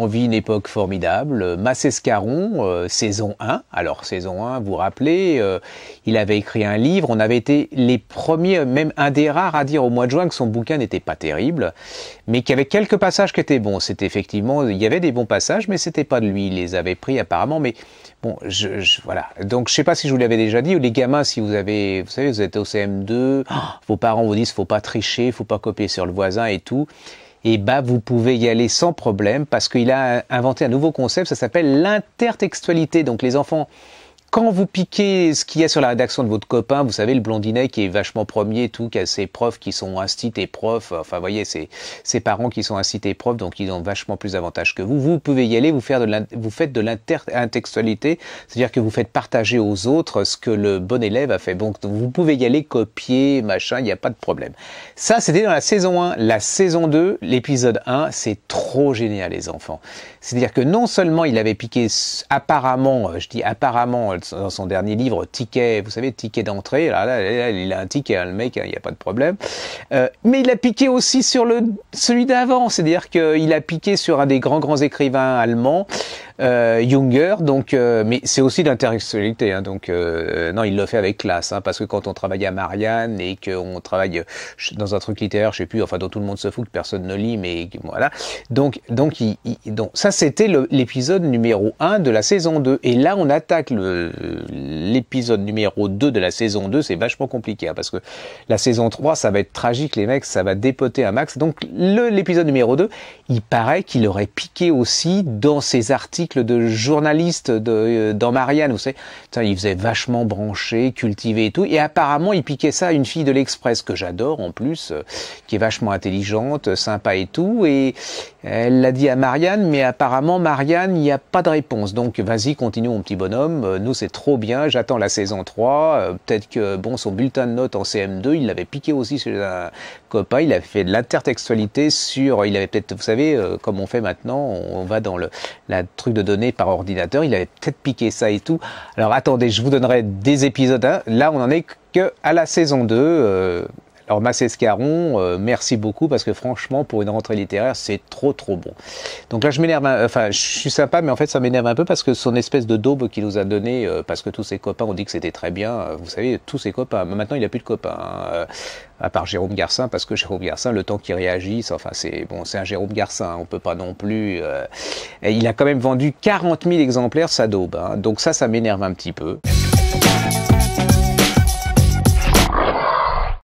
on vit une époque formidable. Massescaron, euh, saison 1. Alors, saison 1, vous vous rappelez, euh, il avait écrit un livre. On avait été les premiers, même un des rares à dire au mois de juin que son bouquin n'était pas terrible, mais qu'il y avait quelques passages qui étaient bons. C'était effectivement, il y avait des bons passages, mais c'était pas de lui. Il les avait pris apparemment, mais bon, je, voilà. Donc, je sais pas si je vous l'avais déjà dit, les gamins, si vous avez, vous savez, vous êtes au CM2, vos parents vous disent, faut pas tricher, faut pas copier sur le voisin et tout et eh bah ben, vous pouvez y aller sans problème parce qu'il a inventé un nouveau concept, ça s'appelle l'intertextualité. Donc les enfants quand vous piquez ce qu'il y a sur la rédaction de votre copain, vous savez, le blondinet qui est vachement premier tout, qui a ses profs qui sont incités profs, enfin, vous voyez, ses, ses parents qui sont incités profs, donc ils ont vachement plus d'avantages que vous. Vous pouvez y aller, vous, faire de vous faites de l'intertextualité, c'est-à-dire que vous faites partager aux autres ce que le bon élève a fait. Donc, vous pouvez y aller, copier, machin, il n'y a pas de problème. Ça, c'était dans la saison 1. La saison 2, l'épisode 1, c'est trop génial, les enfants. C'est-à-dire que non seulement il avait piqué apparemment, euh, je dis apparemment, dans son dernier livre, Ticket, vous savez, Ticket d'entrée, là, là, il a un ticket, hein, le mec, hein, il n'y a pas de problème. Euh, mais il a piqué aussi sur le, celui d'avant, c'est-à-dire qu'il a piqué sur un des grands, grands écrivains allemands, euh, Junger. Donc, euh, mais c'est aussi d'interactionnalité, Hein, donc, euh, non, il le fait avec classe, hein, parce que quand on travaille à Marianne et qu'on travaille euh, dans un truc littéraire, je sais plus, enfin dont tout le monde se fout, que personne ne lit, mais voilà. Donc, donc, il, donc ça, c'était l'épisode numéro 1 de la saison 2. Et là, on attaque l'épisode numéro 2 de la saison 2. C'est vachement compliqué, hein, parce que la saison 3, ça va être tragique, les mecs, ça va dépoter un max. Donc, l'épisode numéro 2, il paraît qu'il aurait piqué aussi dans ses articles de journalistes euh, dans Marianne, vous savez, il faisait vachement branché, cultivé et tout. Et apparemment, il piquait ça à une fille de l'Express que j'adore en plus, euh, qui est vachement intelligente, sympa et tout. Et, elle l'a dit à Marianne, mais apparemment, Marianne, il n'y a pas de réponse. Donc, vas-y, continuons, mon petit bonhomme. Euh, nous, c'est trop bien. J'attends la saison 3. Euh, peut-être que, bon, son bulletin de notes en CM2, il l'avait piqué aussi chez un copain. Il avait fait de l'intertextualité sur, il avait peut-être, vous savez, euh, comme on fait maintenant, on va dans le, la truc de données par ordinateur. Il avait peut-être piqué ça et tout. Alors, attendez, je vous donnerai des épisodes. Là, on en est que à la saison 2. Alors Massescaron, euh, merci beaucoup parce que franchement, pour une rentrée littéraire, c'est trop trop bon. Donc là, je m'énerve, enfin, je suis sympa, mais en fait, ça m'énerve un peu parce que son espèce de daube qu'il nous a donné, euh, parce que tous ses copains ont dit que c'était très bien, euh, vous savez, tous ses copains. maintenant, il n'a plus de copains, hein, à part Jérôme Garcin, parce que Jérôme Garcin, le temps qu'il réagisse, enfin, c'est bon, c'est un Jérôme Garcin, on peut pas non plus. il a quand même vendu 40 000 exemplaires sa daube, hein. donc ça, ça m'énerve un petit peu.